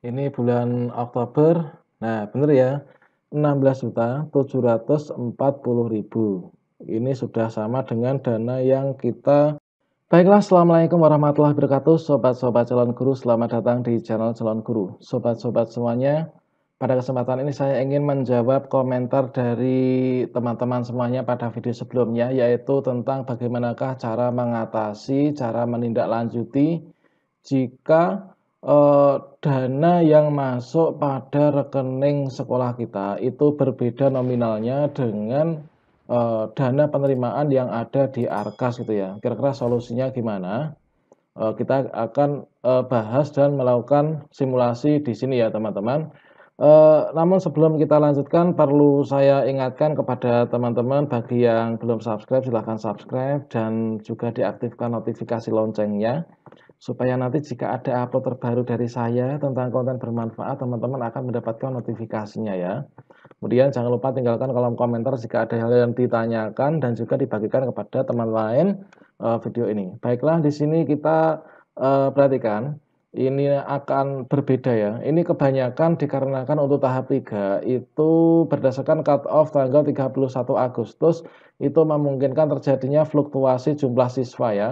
Ini bulan Oktober. Nah, benar ya. 16.740.000. Ini sudah sama dengan dana yang kita Baiklah, Assalamualaikum warahmatullahi wabarakatuh Sobat-sobat calon guru, selamat datang di channel calon guru Sobat-sobat semuanya, pada kesempatan ini saya ingin menjawab komentar dari teman-teman semuanya pada video sebelumnya Yaitu tentang bagaimanakah cara mengatasi, cara menindaklanjuti Jika eh, dana yang masuk pada rekening sekolah kita itu berbeda nominalnya dengan eh, dana penerimaan yang ada di Arkas gitu ya. Kira-kira solusinya gimana? Eh, kita akan eh, bahas dan melakukan simulasi di sini ya teman-teman. Eh, namun sebelum kita lanjutkan perlu saya ingatkan kepada teman-teman bagi yang belum subscribe silahkan subscribe dan juga diaktifkan notifikasi loncengnya supaya nanti jika ada upload terbaru dari saya tentang konten bermanfaat, teman-teman akan mendapatkan notifikasinya ya. Kemudian jangan lupa tinggalkan kolom komentar jika ada hal yang ditanyakan dan juga dibagikan kepada teman lain eh, video ini. Baiklah, di sini kita eh, perhatikan ini akan berbeda ya. Ini kebanyakan dikarenakan untuk tahap 3 itu berdasarkan cut off tanggal 31 Agustus itu memungkinkan terjadinya fluktuasi jumlah siswa ya.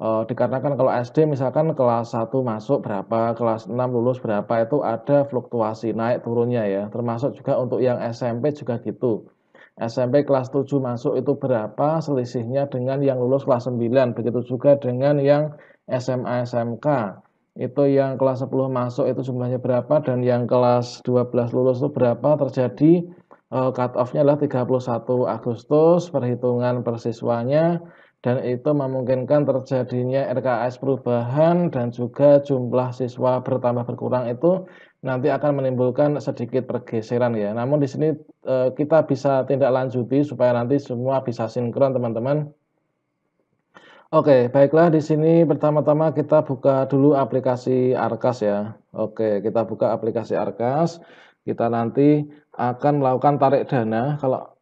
Uh, dikarenakan kalau SD misalkan kelas 1 masuk berapa, kelas 6 lulus berapa itu ada fluktuasi naik turunnya ya. Termasuk juga untuk yang SMP juga gitu. SMP kelas 7 masuk itu berapa selisihnya dengan yang lulus kelas 9. Begitu juga dengan yang SMA SMK. Itu yang kelas 10 masuk itu jumlahnya berapa dan yang kelas 12 lulus itu berapa terjadi eh, cut off-nya adalah 31 Agustus perhitungan persiswanya dan itu memungkinkan terjadinya RKS perubahan dan juga jumlah siswa bertambah berkurang itu nanti akan menimbulkan sedikit pergeseran ya. Namun di sini eh, kita bisa tindak lanjuti supaya nanti semua bisa sinkron teman-teman. Oke, baiklah di sini pertama-tama kita buka dulu aplikasi Arkas ya. Oke, kita buka aplikasi Arkas. Kita nanti akan melakukan tarik dana. Kalau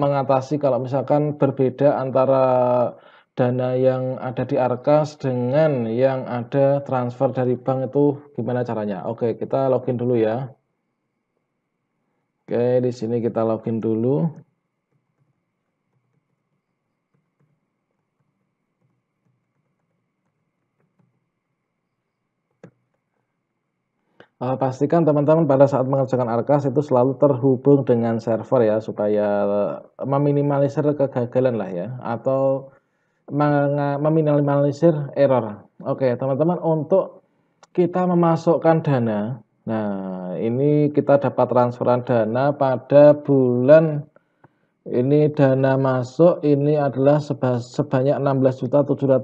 mengatasi kalau misalkan berbeda antara dana yang ada di Arkas dengan yang ada transfer dari bank itu gimana caranya? Oke, kita login dulu ya. Oke, di sini kita login dulu. Uh, pastikan teman-teman pada saat mengerjakan Arkas itu selalu terhubung dengan server ya supaya eh, meminimalisir kegagalan lah ya atau meminimalisir error. Oke, okay, teman-teman untuk kita memasukkan dana. Nah, ini kita dapat transferan dana pada bulan ini dana masuk ini adalah sebanyak 16.740.000.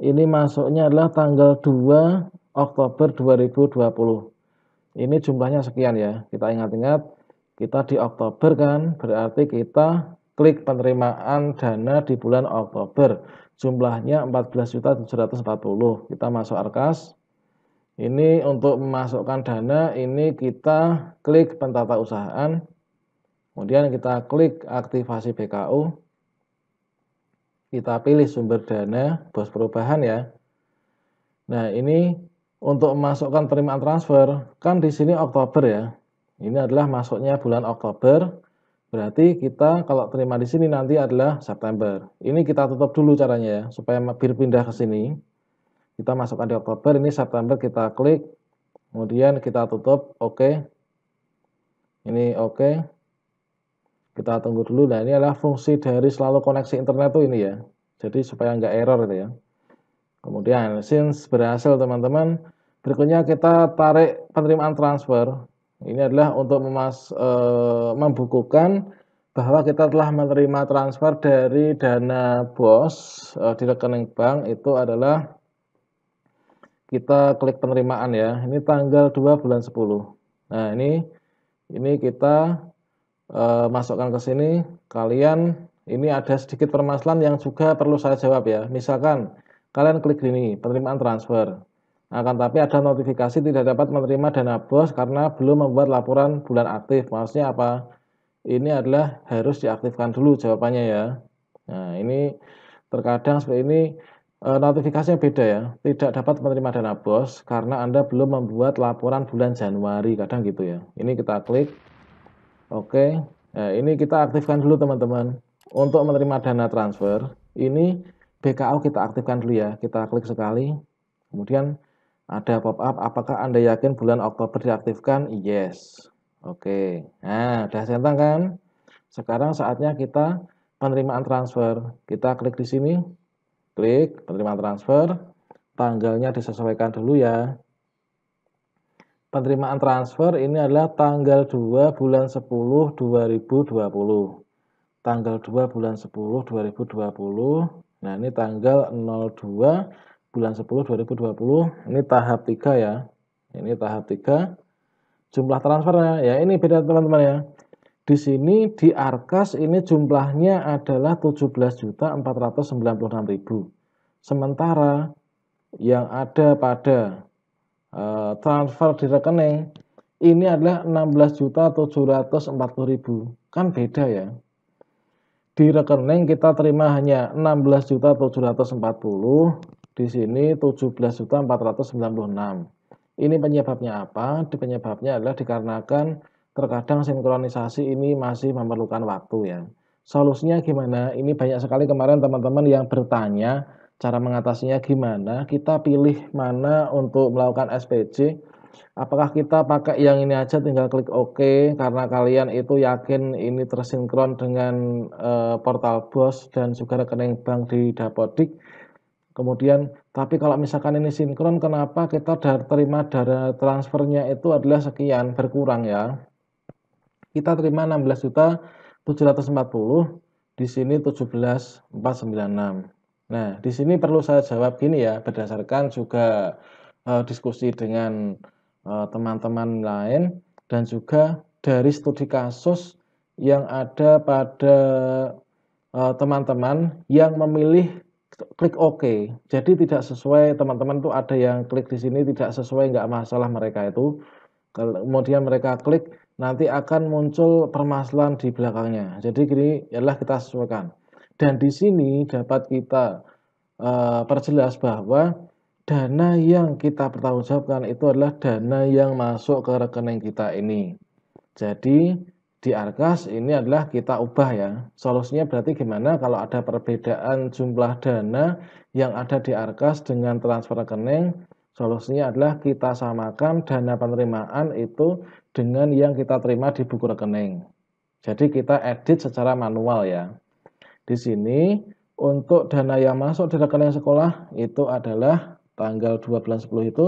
Ini masuknya adalah tanggal 2 Oktober 2020. Ini jumlahnya sekian ya. Kita ingat-ingat, kita di Oktober kan, berarti kita klik penerimaan dana di bulan Oktober. Jumlahnya 14.740. Kita masuk Arkas. Ini untuk memasukkan dana, ini kita klik pentata usahaan. Kemudian kita klik aktivasi BKU. Kita pilih sumber dana, bos perubahan ya. Nah, ini untuk memasukkan penerimaan transfer, kan di sini Oktober ya. Ini adalah masuknya bulan Oktober, berarti kita kalau terima di sini nanti adalah September. Ini kita tutup dulu caranya ya, supaya mampir pindah ke sini. Kita masukkan di Oktober, ini September kita klik, kemudian kita tutup, oke. Okay. Ini oke. Okay. Kita tunggu dulu, nah ini adalah fungsi dari selalu koneksi internet tuh ini ya. Jadi supaya nggak error ya. Kemudian since berhasil teman-teman, berikutnya kita tarik penerimaan transfer. Ini adalah untuk memas, e, membukukan bahwa kita telah menerima transfer dari dana BOS e, di rekening bank itu adalah kita klik penerimaan ya. Ini tanggal 2 bulan 10. Nah, ini ini kita e, masukkan ke sini. Kalian ini ada sedikit permasalahan yang juga perlu saya jawab ya. Misalkan Kalian klik ini, penerimaan transfer. Akan nah, tapi ada notifikasi tidak dapat menerima dana bos karena belum membuat laporan bulan aktif. Maksudnya apa? Ini adalah harus diaktifkan dulu jawabannya ya. Nah, ini terkadang seperti ini e, notifikasinya beda ya. Tidak dapat menerima dana bos karena Anda belum membuat laporan bulan Januari, kadang gitu ya. Ini kita klik. Oke. Nah, ini kita aktifkan dulu teman-teman. Untuk menerima dana transfer, ini BKO kita aktifkan dulu ya, kita klik sekali. Kemudian ada pop-up, apakah Anda yakin bulan Oktober diaktifkan? Yes. Oke, nah sudah centang kan? Sekarang saatnya kita penerimaan transfer. Kita klik di sini, klik penerimaan transfer, tanggalnya disesuaikan dulu ya. Penerimaan transfer ini adalah tanggal 2 bulan 10 2020. Tanggal 2 bulan 10 2020 Nah, ini tanggal 02 bulan 10 2020. Ini tahap 3 ya. Ini tahap 3. Jumlah transfernya ya ini beda teman-teman ya. Di sini di Arkas ini jumlahnya adalah 17.496.000. Sementara yang ada pada uh, transfer di rekening ini adalah 16.740.000. Kan beda ya di rekening kita terima hanya 16.740 di sini 17.496 ini penyebabnya apa di penyebabnya adalah dikarenakan terkadang sinkronisasi ini masih memerlukan waktu ya solusinya gimana ini banyak sekali kemarin teman-teman yang bertanya cara mengatasinya gimana kita pilih mana untuk melakukan SPC? Apakah kita pakai yang ini aja tinggal klik OK karena kalian itu yakin ini tersinkron dengan e, portal BOS dan juga rekening bank di Dapodik. Kemudian, tapi kalau misalkan ini sinkron, kenapa kita dar, terima dana transfernya itu adalah sekian, berkurang ya. Kita terima 16 juta 740, di sini 17496. Nah, di sini perlu saya jawab gini ya, berdasarkan juga uh, diskusi dengan Eh, teman-teman lain dan juga dari studi kasus yang ada pada eh, teman-teman yang memilih klik OK. Jadi tidak sesuai teman-teman tuh ada yang klik di sini tidak sesuai nggak masalah mereka itu. Kemudian mereka klik nanti akan muncul permasalahan di belakangnya. Jadi gini adalah kita sesuaikan. Dan di sini dapat kita uh, perjelas bahwa dana yang kita pertanggungjawabkan itu adalah dana yang masuk ke rekening kita ini. Jadi di Arkas ini adalah kita ubah ya. Solusinya berarti gimana kalau ada perbedaan jumlah dana yang ada di Arkas dengan transfer rekening? Solusinya adalah kita samakan dana penerimaan itu dengan yang kita terima di buku rekening. Jadi kita edit secara manual ya. Di sini untuk dana yang masuk di rekening sekolah itu adalah tanggal 2 bulan 10 itu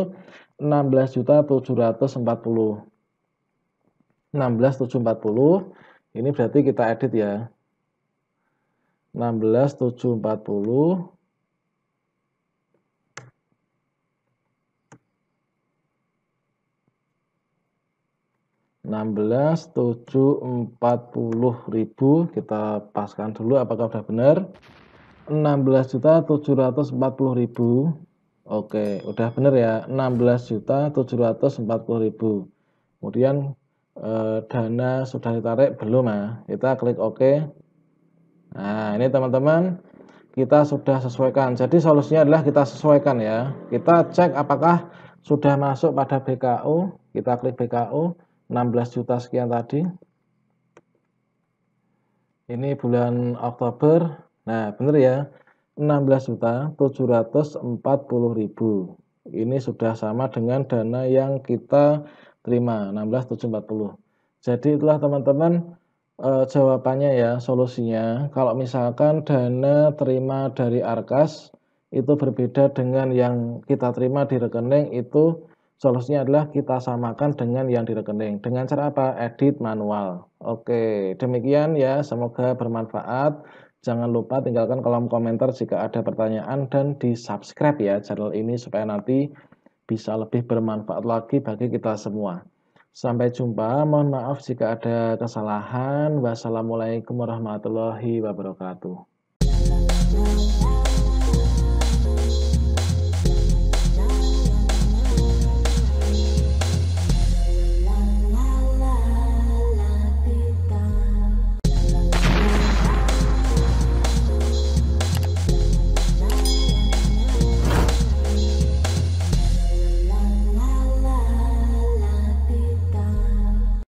16 juta 740 16740 ini berarti kita edit ya 16740 16740 ribu kita paskan dulu apakah sudah benar ribu Oke, udah bener ya. 16 juta ribu. Kemudian e, dana sudah ditarik belum ya? Kita klik OK. Nah, ini teman-teman kita sudah sesuaikan. Jadi solusinya adalah kita sesuaikan ya. Kita cek apakah sudah masuk pada BKO. Kita klik BKO 16 juta sekian tadi. Ini bulan Oktober. Nah, bener ya. 16.740.000. Ini sudah sama dengan dana yang kita terima 16.740. Jadi itulah teman-teman e, jawabannya ya solusinya. Kalau misalkan dana terima dari Arkas itu berbeda dengan yang kita terima di rekening itu solusinya adalah kita samakan dengan yang di rekening. Dengan cara apa? Edit manual. Oke, demikian ya. Semoga bermanfaat. Jangan lupa tinggalkan kolom komentar jika ada pertanyaan dan di subscribe ya channel ini supaya nanti bisa lebih bermanfaat lagi bagi kita semua. Sampai jumpa, mohon maaf jika ada kesalahan. Wassalamualaikum warahmatullahi wabarakatuh.